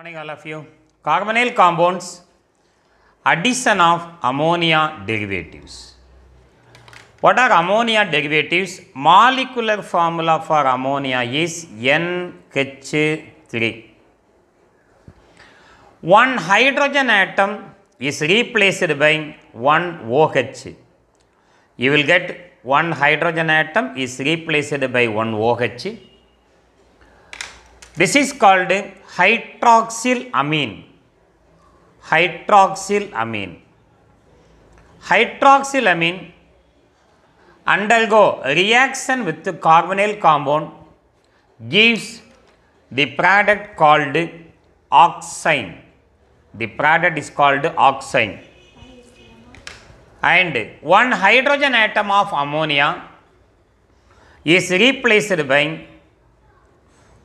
morning all of you. Carbonyl compounds, addition of ammonia derivatives. What are ammonia derivatives? Molecular formula for ammonia is NH3. One hydrogen atom is replaced by one OH. You will get one hydrogen atom is replaced by one OH this is called hydroxylamine. hydroxylamine. Hydroxylamine. undergo reaction with the carbonyl compound gives the product called oxime. The product is called oxime. And one hydrogen atom of ammonia is replaced by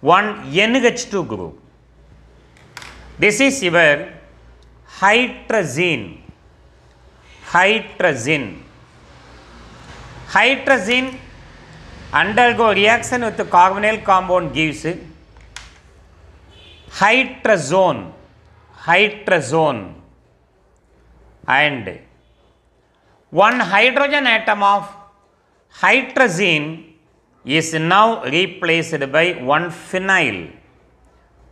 one NH2 group. This is your hydrazine. Hydrazine. Hydrazine undergo reaction with the carbonyl compound gives it. hydrazone. Hydrazone and one hydrogen atom of hydrazine is now replaced by one phenyl.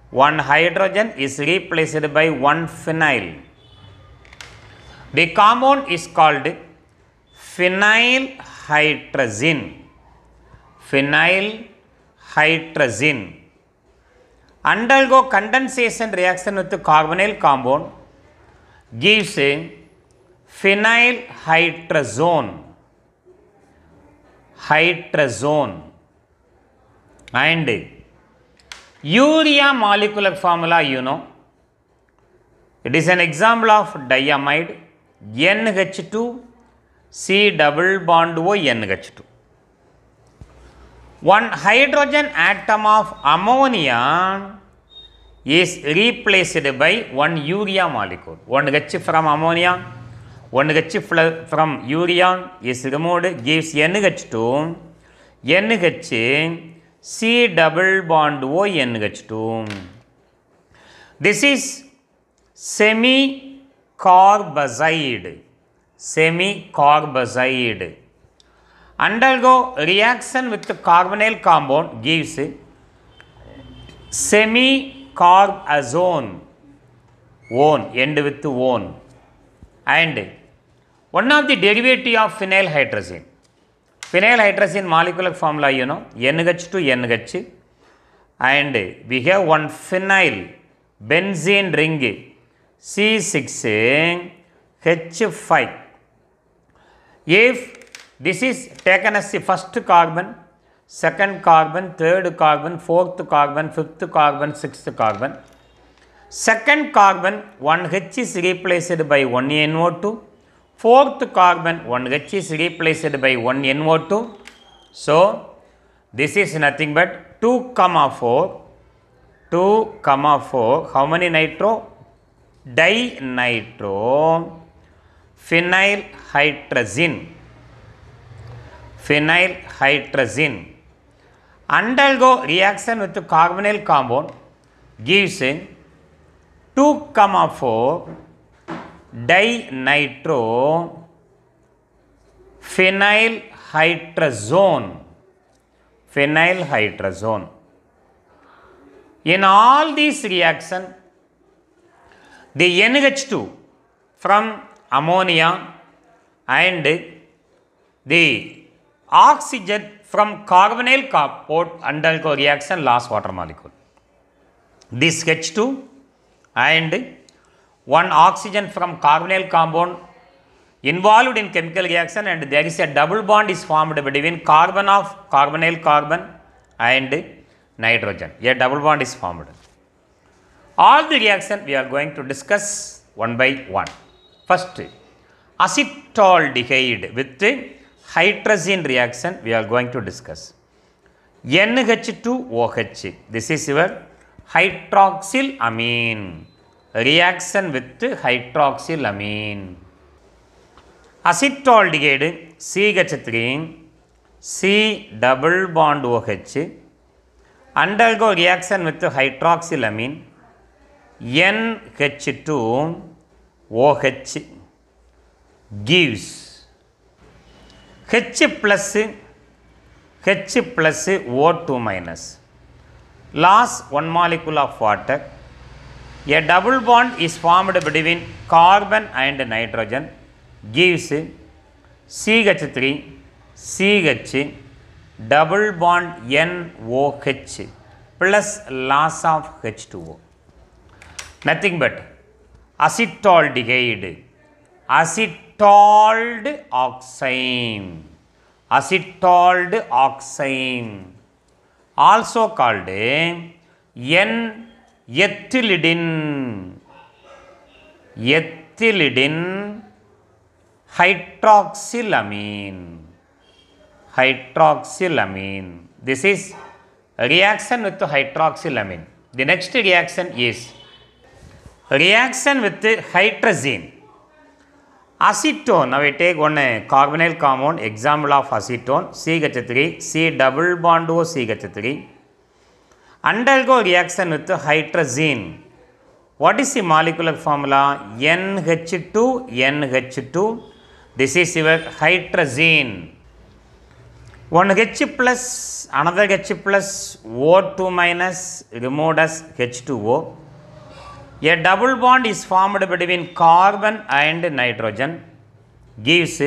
One hydrogen is replaced by one phenyl. The compound is called phenyl hydrazine. Phenyl hydrazine. Undergo condensation reaction with the carbonyl compound gives a hydrazone. hydrazone and urea molecular formula you know it is an example of diamide NH2 C double bond O NH2 one hydrogen atom of ammonia is replaced by one urea molecule one H from ammonia 1H from urea is removed gives NH2 NH C double bond O NH2 this is semi carboxide semi carboxide undergo reaction with the carbonyl compound gives semi carbazone one end with one and One of the derivative of phenyl hydrazine. Phenyl hydrazine molecular formula you know NH to NH and we have one phenyl benzene ring C6H5. If this is taken as the first carbon, second carbon, third carbon, fourth carbon, fifth carbon, sixth carbon. Second carbon 1H is replaced by 1NO2 Fourth carbon 1 H is replaced by 1 NO2. So, this is nothing but 2 comma 4 2 comma 4 how many nitro? Dinitro phenyl hydrazine phenyl hydrazine undergo reaction with carbonyl compound gives in 2 comma 4 dinitro phenylhydrazone hydrazone in all these reaction the NH2 from ammonia and the oxygen from carbonyl compound undergo reaction loss water molecule. This H2 and one oxygen from carbonyl compound involved in chemical reaction and there is a double bond is formed between carbon of carbonyl carbon and nitrogen. A double bond is formed. All the reaction we are going to discuss one by one. First, acetaldehyde with hydrazine reaction we are going to discuss. NH2OH, this is your hydroxylamine. reaction with hydroxylamine. Acetaldehyde CH three C double bond OH undergo reaction with with hydroxylamine NH two OH gives H plus H plus O two minus loss one molecule of water A double bond is formed between carbon and nitrogen gives CH3, CH, double bond NOH plus loss of H2O. Nothing but acetaldehyde, acetald oxime, acetald oxime also called N ethylidene ethylidene hydroxylamine hydroxylamine. This is reaction with hydroxylamine. The next reaction is reaction with hydrazine. Acetone, now we take one carbonyl compound, example of acetone, CH3, C double bond O CH3. undergo reaction with hydrazine. What is the molecular formula? NH2, NH2. This is your hydrazine. One H plus, another H plus, O2 minus, removed as H2O. A double bond is formed between carbon and nitrogen, gives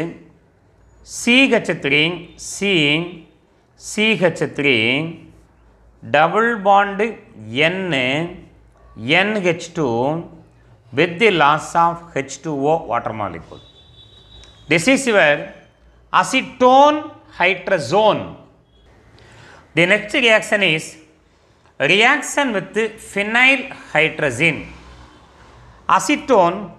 CH3, C, CH3, double bond N NH2 with the loss of H2O water molecule. This is where acetone hydrazone. The next reaction is reaction with phenyl hydrazine. Acetone,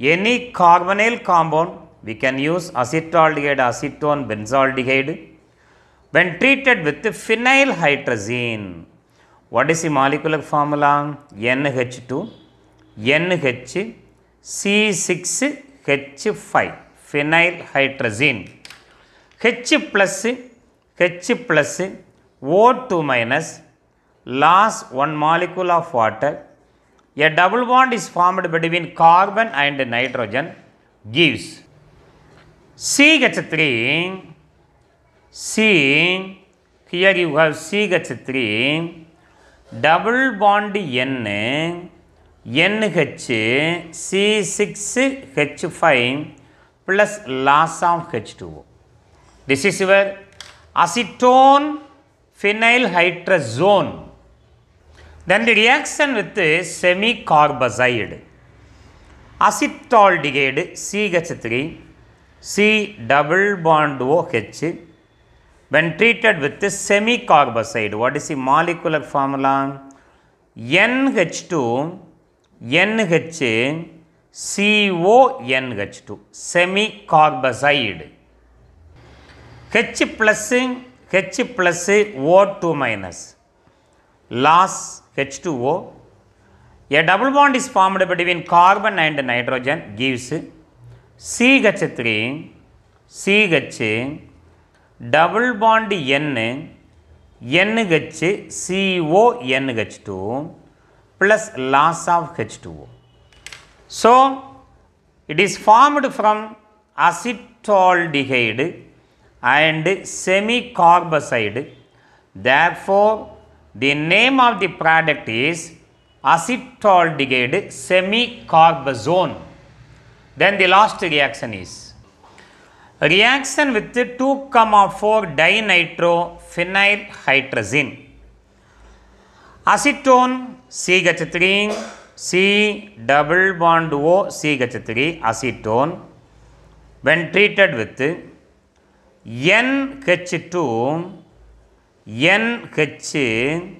any carbonyl compound, we can use acetaldehyde, acetone, benzaldehyde when treated with phenylhydrazine. What is the molecular formula? NH2, NH, C6H5, phenylhydrazine. H plus, H plus, O2 minus, loss one molecule of water. A double bond is formed between carbon and nitrogen gives CH3 C, here you have CH3, double bond N, NH, C6H5 plus loss of H2O. This is your acetone phenyl hydrazone. Then the reaction with semi-carboxide. Acetaldehyde CH3, C double bond OH when treated with this semi-carboxide. What is the molecular formula? NH2, NH, CONH2, semi-carboxide. H plus, H plus O2 minus. Loss H2O. A double bond is formed between carbon and nitrogen gives CH3, CH, Double bond. N, N H C O N H plus plus loss of H two O so it and semi carboside. Therefore, the name of the product is acetaldehyde semi-carbazone. Then the last reaction is reaction with 2,4 dinitrophenyl hydrazine acetone CH3 C double bond O CH3 acetone when treated with NH2 NH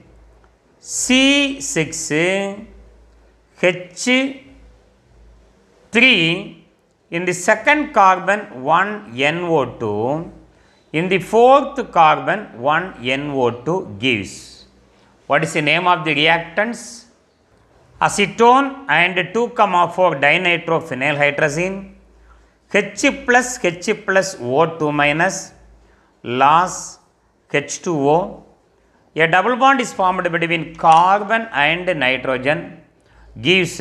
C6 H3 in the second carbon 1 NO2, in the fourth carbon 1 NO2 gives. What is the name of the reactants? Acetone and 2 comma 4 dinitrophenyl hydrazine, H plus H plus O2 minus, loss H2O. A double bond is formed between carbon and nitrogen gives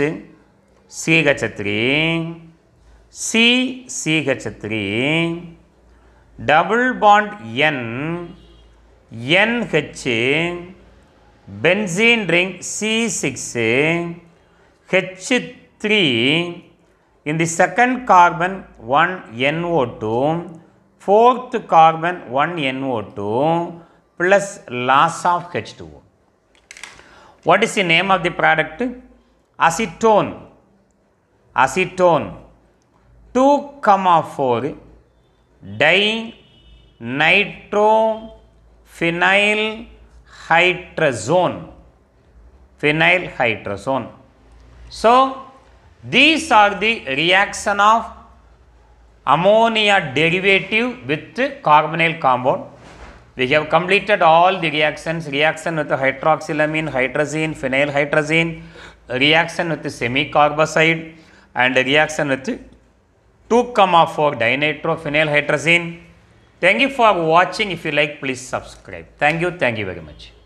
CH3 C CH three double bond N NH benzene ring C six H three இந்த second carbon one NO two fourth carbon one NO two plus loss of H two what is the name of the product acetone acetone 2 comma 4 di nitrophenyl hydrazone phenyl hydrazone so these are the reaction of ammonia derivative with carbonyl compound we have completed all the reactions reaction with hydroxylamine hydrazine phenyl hydrazine reaction with semi and reaction with 2 comma 4 dinitrophenyl hydrazine. Thank you for watching. If you like, please subscribe. Thank you. Thank you very much.